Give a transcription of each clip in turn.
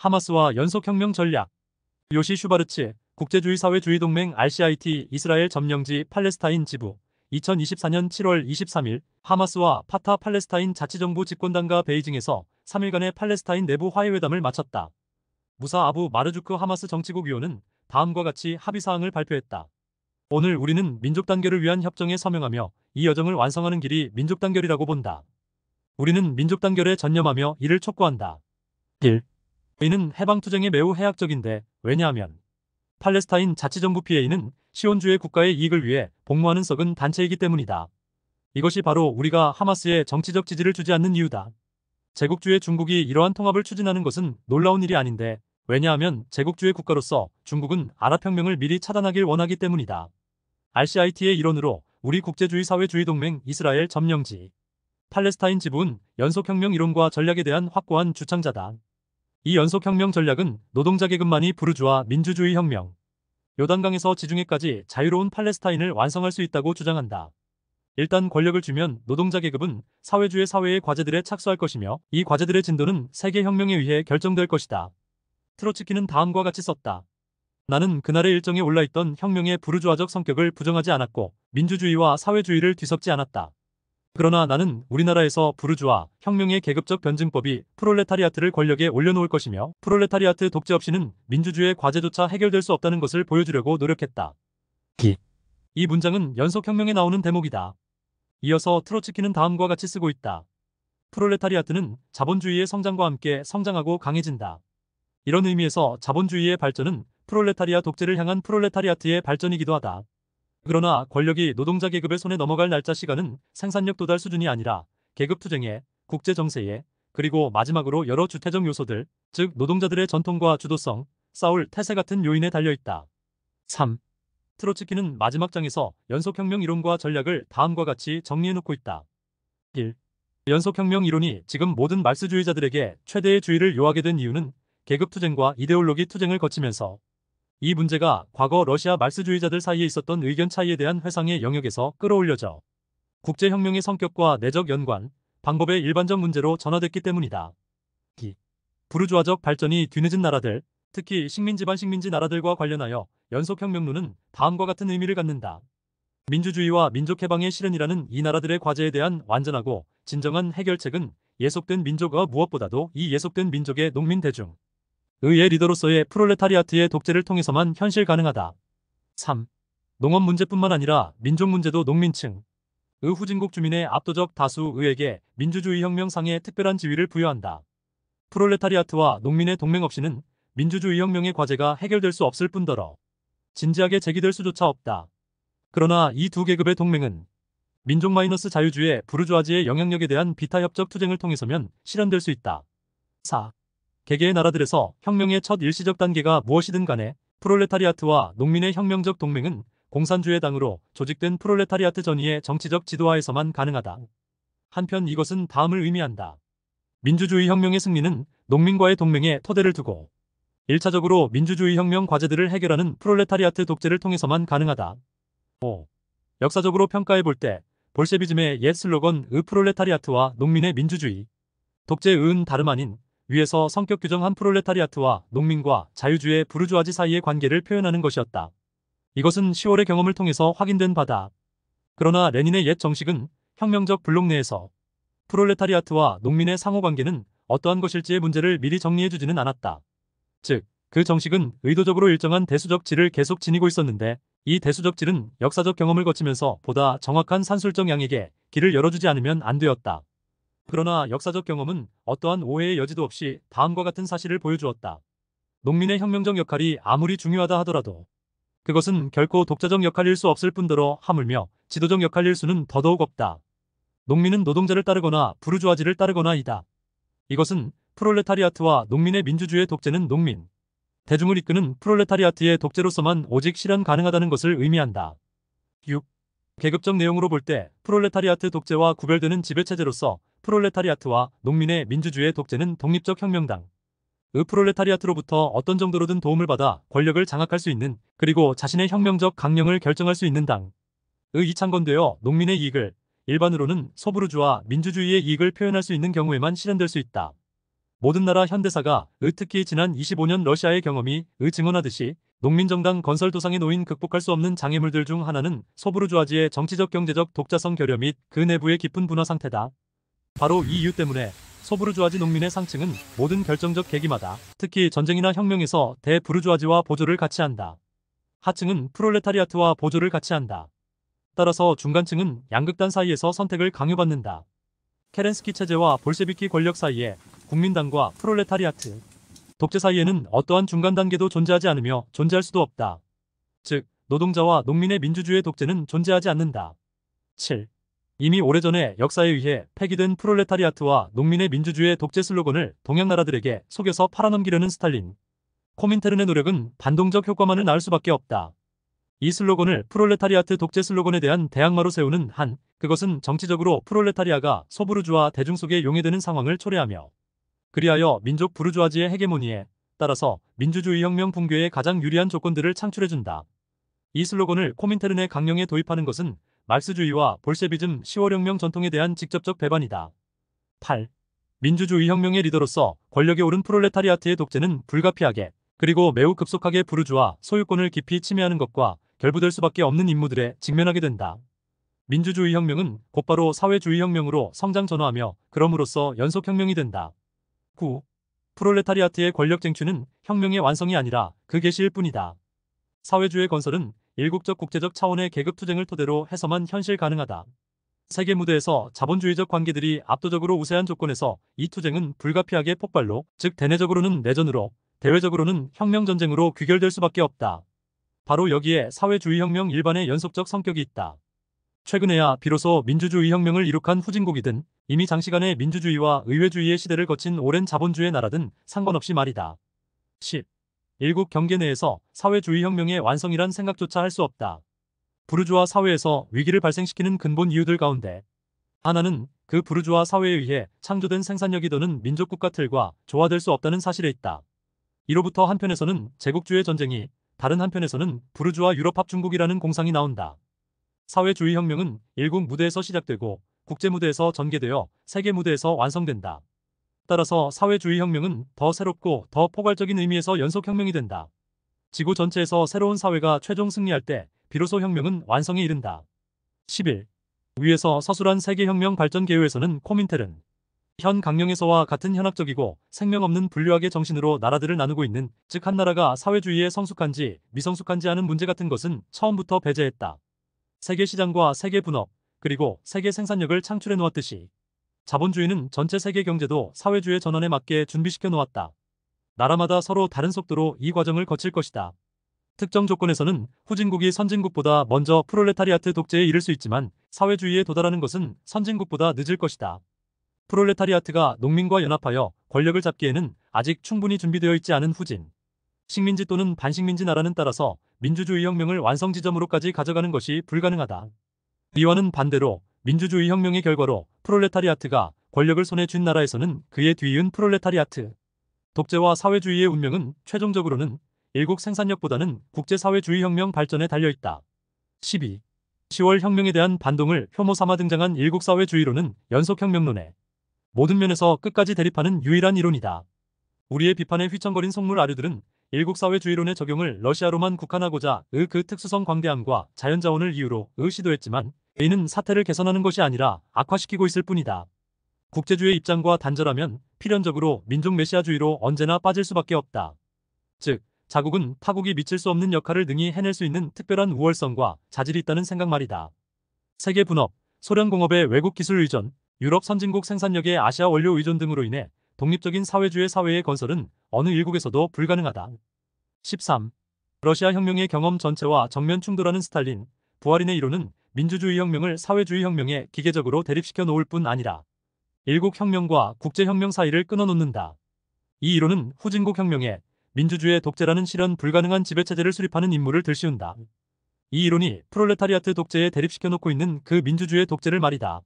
하마스와 연속혁명 전략 요시 슈바르츠 국제주의 사회주의 동맹 RCIT 이스라엘 점령지 팔레스타인 지부 2024년 7월 23일 하마스와 파타 팔레스타인 자치정부 집권당과 베이징에서 3일간의 팔레스타인 내부 화해회담을 마쳤다. 무사 아부 마르주크 하마스 정치국 위원은 다음과 같이 합의사항을 발표했다. 오늘 우리는 민족 단결을 위한 협정에 서명하며 이 여정을 완성하는 길이 민족 단결이라고 본다. 우리는 민족 단결에 전념하며 이를 촉구한다. 1. 이는 해방투쟁에 매우 해악적인데 왜냐하면 팔레스타인 자치정부 PA는 시온주의 국가의 이익을 위해 복무하는 썩은 단체이기 때문이다. 이것이 바로 우리가 하마스에 정치적 지지를 주지 않는 이유다. 제국주의 중국이 이러한 통합을 추진하는 것은 놀라운 일이 아닌데 왜냐하면 제국주의 국가로서 중국은 아랍혁명을 미리 차단하길 원하기 때문이다. RCIT의 일원으로 우리 국제주의 사회주의 동맹 이스라엘 점령지 팔레스타인 지부는 연속혁명 이론과 전략에 대한 확고한 주창자다. 이 연속혁명 전략은 노동자 계급만이 부르주아 민주주의 혁명, 요단강에서 지중해까지 자유로운 팔레스타인을 완성할 수 있다고 주장한다. 일단 권력을 주면 노동자 계급은 사회주의 사회의 과제들에 착수할 것이며 이 과제들의 진도는 세계혁명에 의해 결정될 것이다. 트로츠키는 다음과 같이 썼다. 나는 그날의 일정에 올라있던 혁명의 부르주아적 성격을 부정하지 않았고 민주주의와 사회주의를 뒤섞지 않았다. 그러나 나는 우리나라에서 부르주아 혁명의 계급적 변증법이 프롤레타리아트를 권력에 올려놓을 것이며 프롤레타리아트 독재 없이는 민주주의의 과제조차 해결될 수 없다는 것을 보여주려고 노력했다. 기. 이 문장은 연속혁명에 나오는 대목이다. 이어서 트로츠키는 다음과 같이 쓰고 있다. 프롤레타리아트는 자본주의의 성장과 함께 성장하고 강해진다. 이런 의미에서 자본주의의 발전은 프롤레타리아 독재를 향한 프롤레타리아트의 발전이기도 하다. 그러나 권력이 노동자 계급의 손에 넘어갈 날짜 시간은 생산력 도달 수준이 아니라 계급 투쟁에, 국제 정세에, 그리고 마지막으로 여러 주태적 요소들, 즉 노동자들의 전통과 주도성, 싸울 태세 같은 요인에 달려있다. 3. 트로츠키는 마지막 장에서 연속혁명 이론과 전략을 다음과 같이 정리해놓고 있다. 1. 연속혁명 이론이 지금 모든 말스주의자들에게 최대의 주의를 요하게 된 이유는 계급투쟁과 이데올로기 투쟁을 거치면서 이 문제가 과거 러시아 말스주의자들 사이에 있었던 의견 차이에 대한 회상의 영역에서 끌어올려져 국제혁명의 성격과 내적 연관, 방법의 일반적 문제로 전화됐기 때문이다. 기. 부르주아적 발전이 뒤늦은 나라들, 특히 식민지반 식민지 나라들과 관련하여 연속혁명론은 다음과 같은 의미를 갖는다. 민주주의와 민족해방의 실현이라는 이 나라들의 과제에 대한 완전하고 진정한 해결책은 예속된 민족과 무엇보다도 이 예속된 민족의 농민 대중, 의회 리더로서의 프롤레타리아트의 독재를 통해서만 현실 가능하다. 3. 농업 문제뿐만 아니라 민족 문제도 농민층, 의 후진국 주민의 압도적 다수 의에게 민주주의 혁명상의 특별한 지위를 부여한다. 프롤레타리아트와 농민의 동맹 없이는 민주주의 혁명의 과제가 해결될 수 없을 뿐더러 진지하게 제기될 수조차 없다. 그러나 이 두 계급의 동맹은 민족 마이너스 자유주의 부르주아지의 영향력에 대한 비타협적 투쟁을 통해서면 실현될 수 있다. 4. 개개의 나라들에서 혁명의 첫 일시적 단계가 무엇이든 간에 프롤레타리아트와 농민의 혁명적 동맹은 공산주의 당으로 조직된 프롤레타리아트 전위의 정치적 지도하에서만 가능하다. 한편 이것은 다음을 의미한다. 민주주의 혁명의 승리는 농민과의 동맹에 토대를 두고 1차적으로 민주주의 혁명 과제들을 해결하는 프롤레타리아트 독재를 통해서만 가능하다. 5. 역사적으로 평가해 볼 때 볼셰비즘의 옛 슬로건 으 프롤레타리아트와 농민의 민주주의 독재은 의 다름 아닌 위에서 성격 규정한 프롤레타리아트와 농민과 자유주의 부르주아지 사이의 관계를 표현하는 것이었다. 이것은 10월의 경험을 통해서 확인된 바다. 그러나 레닌의 옛 정식은 혁명적 블록 내에서 프롤레타리아트와 농민의 상호관계는 어떠한 것일지의 문제를 미리 정리해주지는 않았다. 즉, 그 정식은 의도적으로 일정한 대수적 질을 계속 지니고 있었는데 이 대수적 질은 역사적 경험을 거치면서 보다 정확한 산술적 양에게 길을 열어주지 않으면 안 되었다. 그러나 역사적 경험은 어떠한 오해의 여지도 없이 다음과 같은 사실을 보여주었다. 농민의 혁명적 역할이 아무리 중요하다 하더라도 그것은 결코 독자적 역할일 수 없을 뿐더러 하물며 지도적 역할일 수는 더더욱 없다. 농민은 노동자를 따르거나 부르주아지를 따르거나이다. 이것은 프롤레타리아트와 농민의 민주주의 독재는 농민, 대중을 이끄는 프롤레타리아트의 독재로서만 오직 실현 가능하다는 것을 의미한다. 6. 계급적 내용으로 볼 때 프롤레타리아트 독재와 구별되는 지배체제로서 프롤레타리아트와 농민의 민주주의 독재는 독립적 혁명당. 의 프롤레타리아트로부터 어떤 정도로든 도움을 받아 권력을 장악할 수 있는 그리고 자신의 혁명적 강령을 결정할 수 있는 당. 의 이창건되어 농민의 이익을 일반으로는 소부르주와 민주주의의 이익을 표현할 수 있는 경우에만 실현될 수 있다. 모든 나라 현대사가 의 특히 지난 25년 러시아의 경험이 의 증언하듯이 농민정당 건설 도상에 놓인 극복할 수 없는 장애물들 중 하나는 소부르주아지의 정치적 경제적 독자성 결여 및 그 내부의 깊은 분화 상태다. 바로 이 이유 때문에 소부르주아지 농민의 상층은 모든 결정적 계기마다 특히 전쟁이나 혁명에서 대부르주아지와 보조를 같이 한다. 하층은 프롤레타리아트와 보조를 같이 한다. 따라서 중간층은 양극단 사이에서 선택을 강요받는다. 케렌스키 체제와 볼셰비키 권력 사이에 국민당과 프롤레타리아트, 독재 사이에는 어떠한 중간 단계도 존재하지 않으며 존재할 수도 없다. 즉, 노동자와 농민의 민주주의 독재는 존재하지 않는다. 7. 이미 오래전에 역사에 의해 폐기된 프롤레타리아트와 농민의 민주주의 독재 슬로건을 동양 나라들에게 속여서 팔아넘기려는 스탈린. 코민테른의 노력은 반동적 효과만을 낳을 수밖에 없다. 이 슬로건을 프롤레타리아트 독재 슬로건에 대한 대항마로 세우는 한 그것은 정치적으로 프롤레타리아가 소부르주아 대중 속에 용해되는 상황을 초래하며 그리하여 민족 부르주아지의 헤게모니에 따라서 민주주의 혁명 붕괴에 가장 유리한 조건들을 창출해준다. 이 슬로건을 코민테른의 강령에 도입하는 것은 말스주의와 볼셰비즘 10월혁명 전통에 대한 직접적 배반이다. 8. 민주주의 혁명의 리더로서 권력에 오른 프롤레타리아트의 독재는 불가피하게 그리고 매우 급속하게 부르주아 소유권을 깊이 침해하는 것과 결부될 수밖에 없는 임무들에 직면하게 된다. 민주주의 혁명은 곧바로 사회주의 혁명으로 성장 전환하며 그럼으로써 연속혁명이 된다. 9. 프롤레타리아트의 권력 쟁취는 혁명의 완성이 아니라 그 개시일 뿐이다. 사회주의 건설은 일국적 국제적 차원의 계급 투쟁을 토대로 해서만 현실 가능하다. 세계 무대에서 자본주의적 관계들이 압도적으로 우세한 조건에서 이 투쟁은 불가피하게 폭발로, 즉 대내적으로는 내전으로, 대외적으로는 혁명전쟁으로 귀결될 수밖에 없다. 바로 여기에 사회주의 혁명 일반의 연속적 성격이 있다. 최근에야 비로소 민주주의 혁명을 이룩한 후진국이든 이미 장시간의 민주주의와 의회주의의 시대를 거친 오랜 자본주의 나라든 상관없이 말이다. 10. 일국 경계 내에서 사회주의 혁명의 완성이란 생각조차 할 수 없다. 부르주아 사회에서 위기를 발생시키는 근본 이유들 가운데 하나는 그 부르주아 사회에 의해 창조된 생산력이 더는 민족국가 틀과 조화될 수 없다는 사실에 있다. 이로부터 한편에서는 제국주의 전쟁이 다른 한편에서는 부르주아 유럽합 중국이라는 공상이 나온다. 사회주의 혁명은 일국 무대에서 시작되고 국제무대에서 전개되어 세계무대에서 완성된다. 따라서 사회주의 혁명은 더 새롭고 더 포괄적인 의미에서 연속혁명이 된다. 지구 전체에서 새로운 사회가 최종 승리할 때 비로소 혁명은 완성에 이른다. 11. 위에서 서술한 세계혁명 발전 개요에서는 코민텔은 현 강령에서와 같은 현학적이고 생명없는 분류학의 정신으로 나라들을 나누고 있는 즉 한 나라가 사회주의에 성숙한지 미성숙한지 하는 문제 같은 것은 처음부터 배제했다. 세계 시장과 세계 분업 그리고 세계 생산력을 창출해 놓았듯이 자본주의는 전체 세계 경제도 사회주의 전환에 맞게 준비시켜 놓았다. 나라마다 서로 다른 속도로 이 과정을 거칠 것이다. 특정 조건에서는 후진국이 선진국보다 먼저 프롤레타리아트 독재에 이를 수 있지만 사회주의에 도달하는 것은 선진국보다 늦을 것이다. 프롤레타리아트가 농민과 연합하여 권력을 잡기에는 아직 충분히 준비되어 있지 않은 후진. 식민지 또는 반식민지 나라는 따라서 민주주의 혁명을 완성 지점으로까지 가져가는 것이 불가능하다. 이와는 반대로 민주주의 혁명의 결과로 프롤레타리아트가 권력을 손에 쥔 나라에서는 그의 뒤이은 프롤레타리아트. 독재와 사회주의의 운명은 최종적으로는 일국 생산력보다는 국제사회주의 혁명 발전에 달려있다. 12. 10월 혁명에 대한 반동을 혐오 삼아 등장한 일국 사회주의론은 연속혁명론에 모든 면에서 끝까지 대립하는 유일한 이론이다. 우리의 비판에 휘청거린 속물 아류들은 일국 사회주의론의 적용을 러시아로만 국한하고자 의 그 특수성 광대함과 자연자원을 이유로 의 시도했지만 A는 사태를 개선하는 것이 아니라 악화시키고 있을 뿐이다. 국제주의 입장과 단절하면 필연적으로 민족 메시아주의로 언제나 빠질 수밖에 없다. 즉, 자국은 타국이 미칠 수 없는 역할을 능히 해낼 수 있는 특별한 우월성과 자질이 있다는 생각 말이다. 세계 분업, 소련 공업의 외국 기술 의존, 유럽 선진국 생산력의 아시아 원료 의존 등으로 인해 독립적인 사회주의 사회의 건설은 어느 일국에서도 불가능하다. 13. 러시아 혁명의 경험 전체와 정면 충돌하는 스탈린, 부활인의 이론은 민주주의 혁명을 사회주의 혁명에 기계적으로 대립시켜 놓을 뿐 아니라 일국 혁명과 국제혁명 사이를 끊어놓는다. 이 이론은 후진국 혁명에 민주주의의 독재라는 실현 불가능한 지배체제를 수립하는 임무를 들씌운다. 이 이론이 프롤레타리아트 독재에 대립시켜놓고 있는 그 민주주의의 독재를 말이다.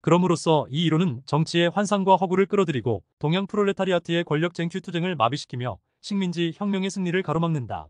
그럼으로써 이 이론은 정치의 환상과 허구를 끌어들이고 동양 프롤레타리아트의 권력 쟁취 투쟁을 마비시키며 식민지 혁명의 승리를 가로막는다.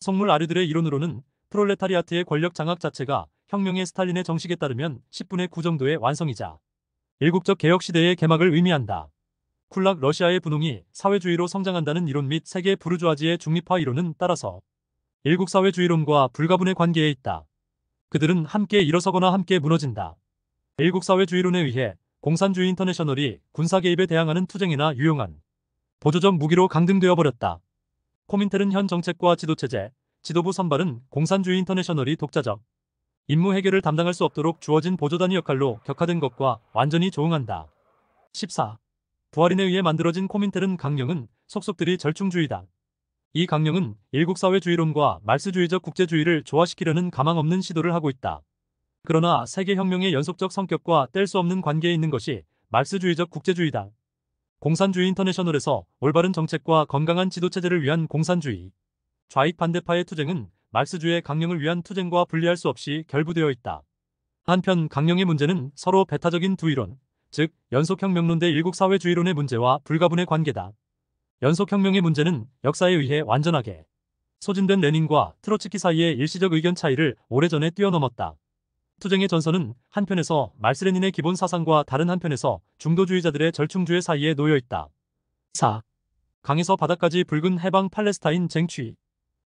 성물 아류들의 이론으로는 프롤레타리아트의 권력 장악 자체가 혁명의 스탈린의 정식에 따르면 10분의 9 정도의 완성이자 일국적 개혁 시대의 개막을 의미한다. 쿨락 러시아의 분홍이 사회주의로 성장한다는 이론 및 세계 부르주아지의 중립화 이론은 따라서 일국 사회주의론과 불가분의 관계에 있다. 그들은 함께 일어서거나 함께 무너진다. 일국 사회주의론에 의해 공산주의 인터내셔널이 군사 개입에 대항하는 투쟁이나 유용한 보조적 무기로 강등되어 버렸다. 코민텔은 현 정책과 지도체제, 지도부 선발은 공산주의 인터내셔널이 독자적 임무 해결을 담당할 수 없도록 주어진 보조단위 역할로 격화된 것과 완전히 조응한다. 14. 부활인에 의해 만들어진 코민테른 강령은 속속들이 절충주의다. 이 강령은 일국사회주의론과 말스주의적 국제주의를 조화시키려는 가망 없는 시도를 하고 있다. 그러나 세계혁명의 연속적 성격과 뗄 수 없는 관계에 있는 것이 말스주의적 국제주의다. 공산주의 인터내셔널에서 올바른 정책과 건강한 지도체제를 위한 공산주의. 좌익 반대파의 투쟁은 말스주의 강령을 위한 투쟁과 분리할 수 없이 결부되어 있다. 한편 강령의 문제는 서로 배타적인 두 이론, 즉 연속혁명론 대 일국사회주의론의 문제와 불가분의 관계다. 연속혁명의 문제는 역사에 의해 완전하게 소진된 레닌과 트로츠키 사이의 일시적 의견 차이를 오래전에 뛰어넘었다. 투쟁의 전선은 한편에서 말스레닌의 기본 사상과 다른 한편에서 중도주의자들의 절충주의 사이에 놓여 있다. 4. 강에서 바다까지 붉은 해방 팔레스타인 쟁취